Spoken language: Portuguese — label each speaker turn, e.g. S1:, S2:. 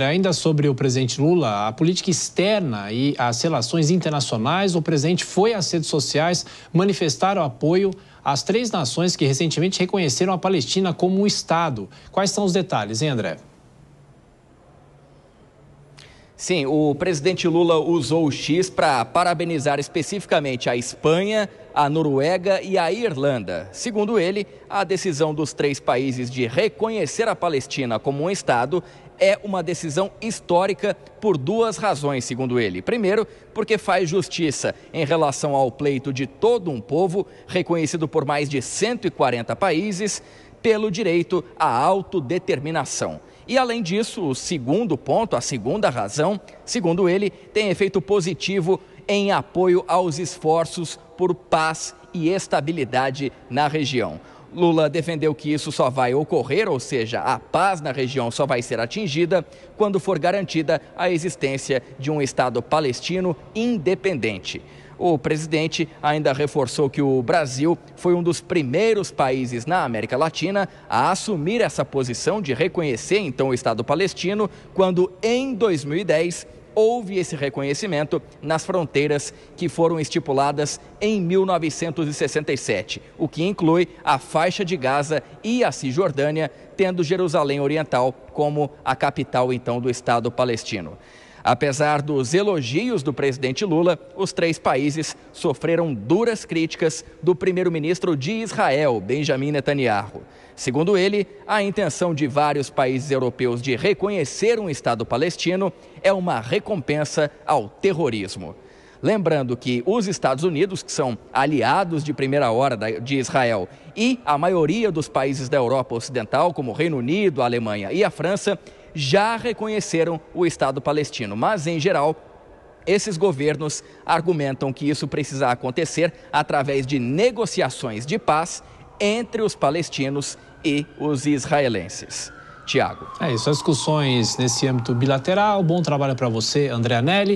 S1: Ainda sobre o presidente Lula, a política externa e as relações internacionais, o presidente foi às redes sociais manifestar o apoio às três nações que recentemente reconheceram a Palestina como um Estado. Quais são os detalhes, hein, André?
S2: Sim, o presidente Lula usou o X para parabenizar especificamente a Espanha, a Noruega e a Irlanda. Segundo ele, a decisão dos três países de reconhecer a Palestina como um Estado é uma decisão histórica por duas razões, segundo ele. Primeiro, porque faz justiça em relação ao pleito de todo um povo, reconhecido por mais de 140 países pelo direito à autodeterminação. E além disso, o segundo ponto, a segunda razão, segundo ele, tem efeito positivo em apoio aos esforços por paz e estabilidade na região. Lula defendeu que isso só vai ocorrer, ou seja, a paz na região só vai ser atingida quando for garantida a existência de um Estado palestino independente. O presidente ainda reforçou que o Brasil foi um dos primeiros países na América Latina a assumir essa posição de reconhecer então o Estado palestino, quando em 2010 houve esse reconhecimento nas fronteiras que foram estipuladas em 1967, o que inclui a faixa de Gaza e a Cisjordânia, tendo Jerusalém Oriental como a capital então do Estado palestino. Apesar dos elogios do presidente Lula, os três países sofreram duras críticas do primeiro-ministro de Israel, Benjamin Netanyahu. Segundo ele, a intenção de vários países europeus de reconhecer um Estado palestino é uma recompensa ao terrorismo. Lembrando que os Estados Unidos, que são aliados de primeira hora de Israel, e a maioria dos países da Europa Ocidental, como o Reino Unido, a Alemanha e a França, já reconheceram o Estado palestino, mas em geral esses governos argumentam que isso precisa acontecer através de negociações de paz entre os palestinos e os israelenses. Tiago.
S1: É isso, as discussões nesse âmbito bilateral. Bom trabalho para você, André Anelli.